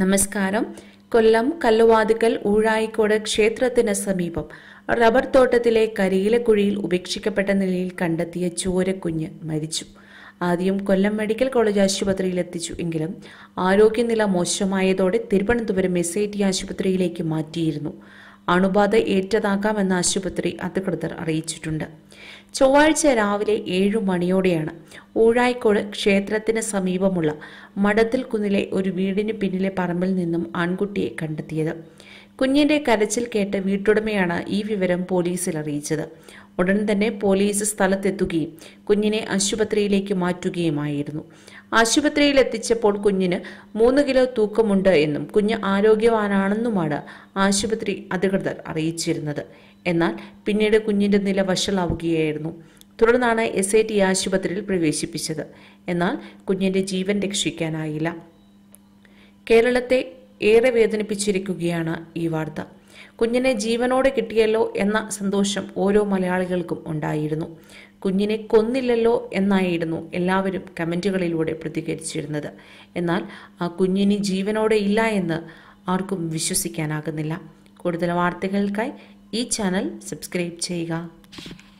നമസ്കാരം കൊല്ലം കല്ലുവാതുക്കൽ ഊഴായിക്കോട് ക്ഷേത്രത്തിന് സമീപം റബ്ബർ തോട്ടത്തിലെ കരിയിലക്കുഴിയിൽ ഉപേക്ഷിക്കപ്പെട്ട നിലയിൽ കണ്ടെത്തിയ ചോരക്കുഞ്ഞ് മരിച്ചു ആദ്യം കൊല്ലം മെഡിക്കൽ കോളേജ് ആശുപത്രിയിൽ എത്തിച്ചു എങ്കിലും ആരോഗ്യനില മോശമായതോടെ തിരുവനന്തപുരം എസ് ഐ ടി ആശുപത്രിയിലേക്ക് മാറ്റിയിരുന്നു അണുബാധ ഏറ്റതാകാമെന്ന് ആശുപത്രി അധികൃതർ അറിയിച്ചിട്ടുണ്ട് ചൊവ്വാഴ്ച രാവിലെ ഏഴു മണിയോടെയാണ് ഊഴായിക്കോട് ക്ഷേത്രത്തിന് സമീപമുള്ള മടത്തിൽ കുന്നിലെ ഒരു വീടിന് പിന്നിലെ പറമ്പിൽ നിന്നും ആൺകുട്ടിയെ കണ്ടെത്തിയത് കുഞ്ഞിന്റെ കരച്ചിൽ കേട്ട് വീട്ടുടമയാണ് ഈ വിവരം പോലീസിൽ അറിയിച്ചത് ഉടൻ തന്നെ പോലീസ് സ്ഥലത്തെത്തുകയും കുഞ്ഞിനെ ആശുപത്രിയിലേക്ക് മാറ്റുകയുമായിരുന്നു ആശുപത്രിയിൽ എത്തിച്ചപ്പോൾ കുഞ്ഞിന് മൂന്ന് കിലോ തൂക്കമുണ്ട് എന്നും കുഞ്ഞ് ആരോഗ്യവാനാണെന്നുമാണ് ആശുപത്രി അധികൃതർ അറിയിച്ചിരുന്നത് എന്നാൽ പിന്നീട് കുഞ്ഞിന്റെ നില വഷളാവുകയായിരുന്നു തുടർന്നാണ് എസ് ഐ ടി ആശുപത്രിയിൽ പ്രവേശിപ്പിച്ചത് എന്നാൽ കുഞ്ഞിന്റെ ജീവൻ രക്ഷിക്കാനായില്ല കേരളത്തെ ഏറെ വേദനിപ്പിച്ചിരിക്കുകയാണ് ഈ വാർത്ത കുഞ്ഞിനെ ജീവനോടെ കിട്ടിയല്ലോ എന്ന സന്തോഷം ഓരോ മലയാളികൾക്കും ഉണ്ടായിരുന്നു കുഞ്ഞിനെ കൊന്നില്ലല്ലോ എന്നായിരുന്നു എല്ലാവരും കമൻറ്റുകളിലൂടെ പ്രതികരിച്ചിരുന്നത് എന്നാൽ ആ കുഞ്ഞിനി ജീവനോടെ ഇല്ല എന്ന് ആർക്കും വിശ്വസിക്കാനാകുന്നില്ല കൂടുതൽ വാർത്തകൾക്കായി ഈ ചാനൽ സബ്സ്ക്രൈബ് ചെയ്യുക